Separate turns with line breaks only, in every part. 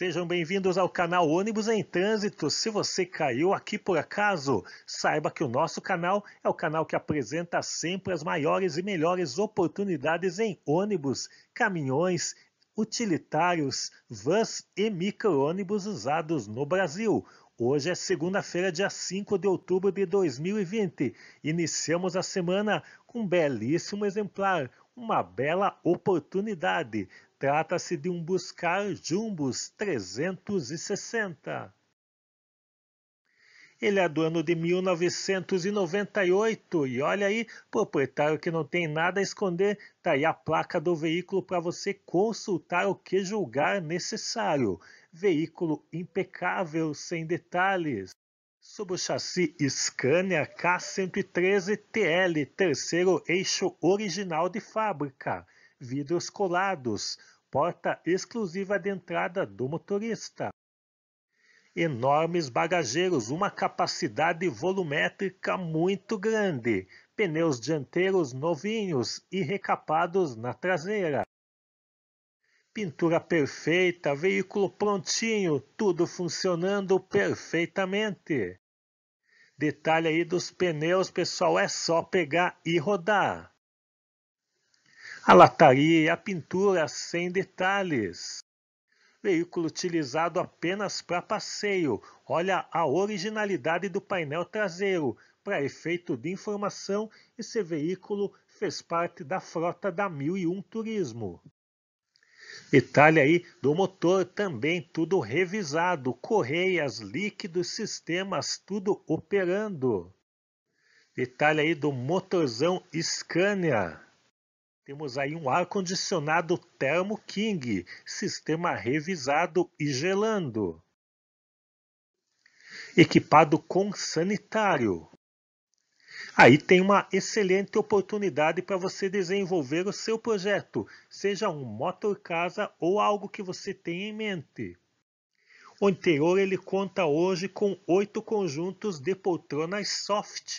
Sejam bem-vindos ao canal Ônibus em Trânsito. Se você caiu aqui por acaso, saiba que o nosso canal é o canal que apresenta sempre as maiores e melhores oportunidades em ônibus, caminhões, utilitários, vans e micro-ônibus usados no Brasil. Hoje é segunda-feira, dia 5 de outubro de 2020. Iniciamos a semana com um belíssimo exemplar, uma bela oportunidade. Trata-se de um Buscar Jumbos 360. Ele é do ano de 1998 e olha aí, proprietário que não tem nada a esconder, tá aí a placa do veículo para você consultar o que julgar necessário. Veículo impecável, sem detalhes. Sob o chassi Scania K113 TL, terceiro eixo original de fábrica vidros colados, porta exclusiva de entrada do motorista. Enormes bagageiros, uma capacidade volumétrica muito grande, pneus dianteiros novinhos e recapados na traseira. Pintura perfeita, veículo prontinho, tudo funcionando perfeitamente. Detalhe aí dos pneus, pessoal, é só pegar e rodar a lataria, e a pintura sem detalhes. Veículo utilizado apenas para passeio. Olha a originalidade do painel traseiro. Para efeito de informação, esse veículo fez parte da frota da 1001 Turismo. Detalhe aí do motor também, tudo revisado, correias, líquidos, sistemas, tudo operando. Detalhe aí do motorzão Scania. Temos aí um ar-condicionado Thermo King, sistema revisado e gelando. Equipado com sanitário. Aí tem uma excelente oportunidade para você desenvolver o seu projeto, seja um motor casa ou algo que você tenha em mente. O interior ele conta hoje com oito conjuntos de poltronas soft.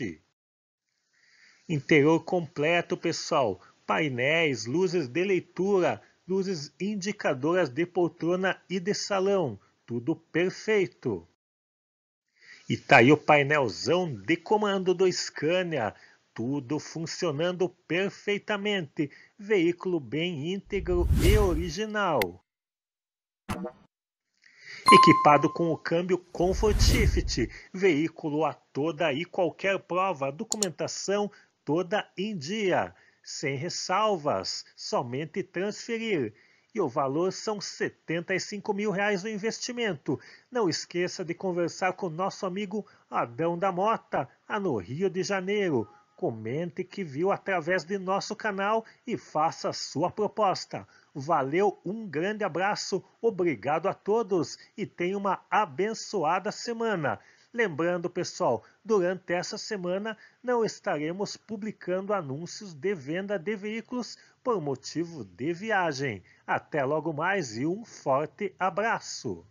Interior completo, pessoal painéis, luzes de leitura, luzes indicadoras de poltrona e de salão. Tudo perfeito. E tá aí o painelzão de comando do Scania. Tudo funcionando perfeitamente. Veículo bem íntegro e original. Equipado com o câmbio Comfort Shift, veículo a toda e qualquer prova, documentação toda em dia sem ressalvas, somente transferir. E o valor são R$ 75 mil reais no investimento. Não esqueça de conversar com nosso amigo Adão da Mota, a no Rio de Janeiro. Comente que viu através de nosso canal e faça sua proposta. Valeu, um grande abraço, obrigado a todos e tenha uma abençoada semana. Lembrando, pessoal, durante essa semana não estaremos publicando anúncios de venda de veículos por motivo de viagem. Até logo mais e um forte abraço!